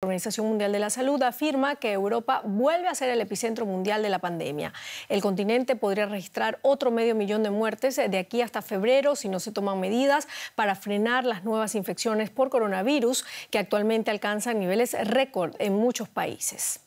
La Organización Mundial de la Salud afirma que Europa vuelve a ser el epicentro mundial de la pandemia. El continente podría registrar otro medio millón de muertes de aquí hasta febrero si no se toman medidas para frenar las nuevas infecciones por coronavirus que actualmente alcanzan niveles récord en muchos países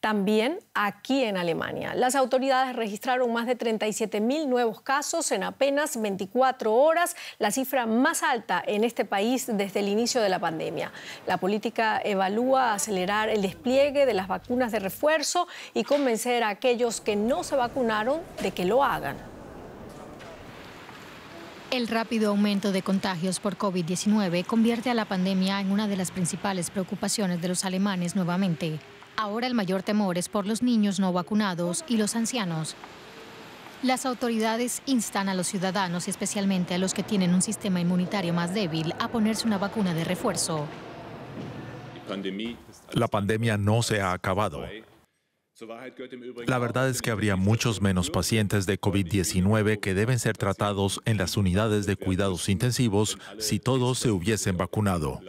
también aquí en Alemania. Las autoridades registraron más de 37.000 nuevos casos en apenas 24 horas, la cifra más alta en este país desde el inicio de la pandemia. La política evalúa acelerar el despliegue de las vacunas de refuerzo y convencer a aquellos que no se vacunaron de que lo hagan. El rápido aumento de contagios por COVID-19 convierte a la pandemia en una de las principales preocupaciones de los alemanes nuevamente. Ahora el mayor temor es por los niños no vacunados y los ancianos. Las autoridades instan a los ciudadanos, especialmente a los que tienen un sistema inmunitario más débil, a ponerse una vacuna de refuerzo. La pandemia no se ha acabado. La verdad es que habría muchos menos pacientes de COVID-19 que deben ser tratados en las unidades de cuidados intensivos si todos se hubiesen vacunado.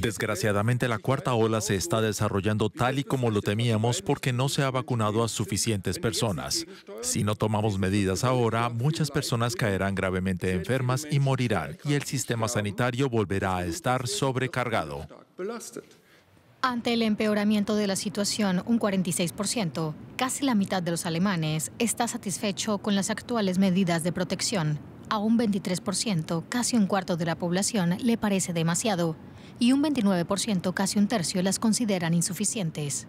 Desgraciadamente, la cuarta ola se está desarrollando tal y como lo temíamos porque no se ha vacunado a suficientes personas. Si no tomamos medidas ahora, muchas personas caerán gravemente enfermas y morirán, y el sistema sanitario volverá a estar sobrecargado. Ante el empeoramiento de la situación, un 46%, casi la mitad de los alemanes, está satisfecho con las actuales medidas de protección. A un 23%, casi un cuarto de la población, le parece demasiado y un 29%, casi un tercio, las consideran insuficientes.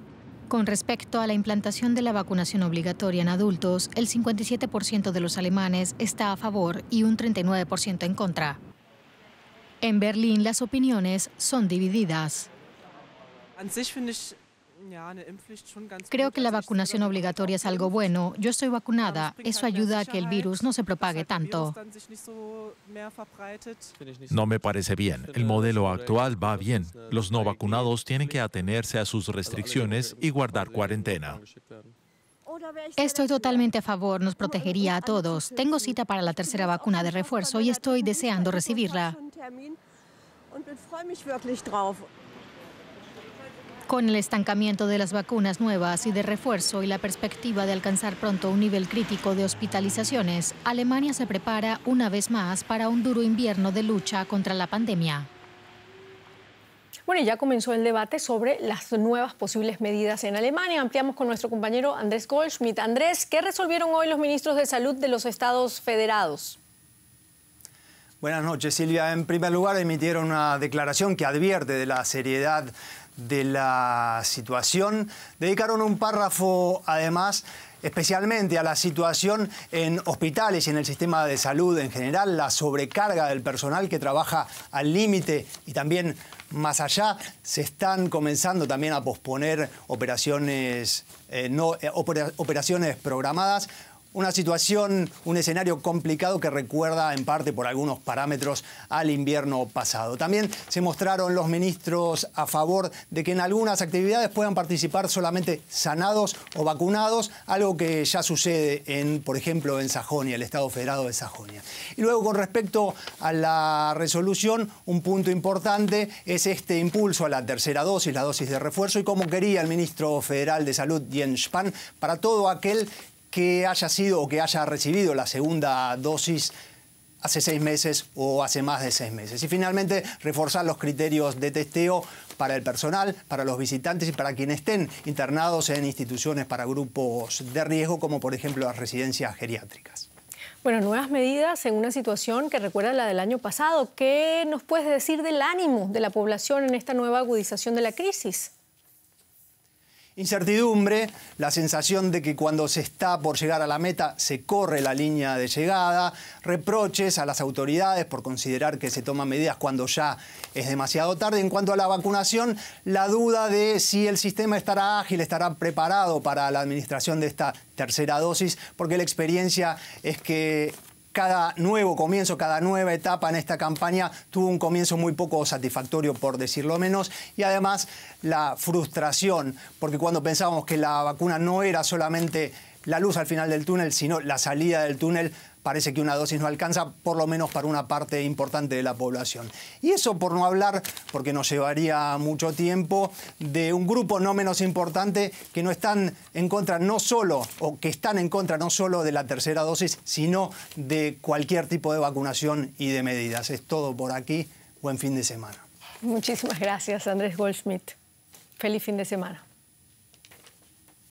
Con respecto a la implantación de la vacunación obligatoria en adultos, el 57% de los alemanes está a favor y un 39% en contra. En Berlín las opiniones son divididas. Creo que la vacunación obligatoria es algo bueno. Yo estoy vacunada. Eso ayuda a que el virus no se propague tanto. No me parece bien. El modelo actual va bien. Los no vacunados tienen que atenerse a sus restricciones y guardar cuarentena. Estoy totalmente a favor, nos protegería a todos. Tengo cita para la tercera vacuna de refuerzo y estoy deseando recibirla. Con el estancamiento de las vacunas nuevas y de refuerzo y la perspectiva de alcanzar pronto un nivel crítico de hospitalizaciones, Alemania se prepara una vez más para un duro invierno de lucha contra la pandemia. Bueno, ya comenzó el debate sobre las nuevas posibles medidas en Alemania. Ampliamos con nuestro compañero Andrés Goldschmidt. Andrés, ¿qué resolvieron hoy los ministros de Salud de los Estados Federados? Buenas noches, Silvia. En primer lugar, emitieron una declaración que advierte de la seriedad de la situación. Dedicaron un párrafo, además, especialmente a la situación en hospitales y en el sistema de salud en general, la sobrecarga del personal que trabaja al límite y también más allá. Se están comenzando también a posponer operaciones, eh, no, eh, operaciones programadas una situación, un escenario complicado que recuerda en parte por algunos parámetros al invierno pasado. También se mostraron los ministros a favor de que en algunas actividades puedan participar solamente sanados o vacunados, algo que ya sucede en, por ejemplo, en Sajonia, el Estado Federado de Sajonia. Y luego con respecto a la resolución, un punto importante es este impulso a la tercera dosis, la dosis de refuerzo y como quería el ministro federal de Salud, Jens Spahn, para todo aquel que haya sido o que haya recibido la segunda dosis hace seis meses o hace más de seis meses. Y finalmente, reforzar los criterios de testeo para el personal, para los visitantes y para quienes estén internados en instituciones para grupos de riesgo, como por ejemplo las residencias geriátricas. Bueno, nuevas medidas en una situación que recuerda la del año pasado. ¿Qué nos puedes decir del ánimo de la población en esta nueva agudización de la crisis? Incertidumbre, la sensación de que cuando se está por llegar a la meta se corre la línea de llegada, reproches a las autoridades por considerar que se toman medidas cuando ya es demasiado tarde. En cuanto a la vacunación, la duda de si el sistema estará ágil, estará preparado para la administración de esta tercera dosis, porque la experiencia es que cada nuevo comienzo, cada nueva etapa en esta campaña tuvo un comienzo muy poco satisfactorio, por decirlo menos, y además la frustración, porque cuando pensábamos que la vacuna no era solamente la luz al final del túnel, sino la salida del túnel parece que una dosis no alcanza, por lo menos para una parte importante de la población. Y eso por no hablar, porque nos llevaría mucho tiempo, de un grupo no menos importante que no están en contra no solo, o que están en contra no solo de la tercera dosis, sino de cualquier tipo de vacunación y de medidas. Es todo por aquí. Buen fin de semana. Muchísimas gracias, Andrés Goldschmidt. Feliz fin de semana.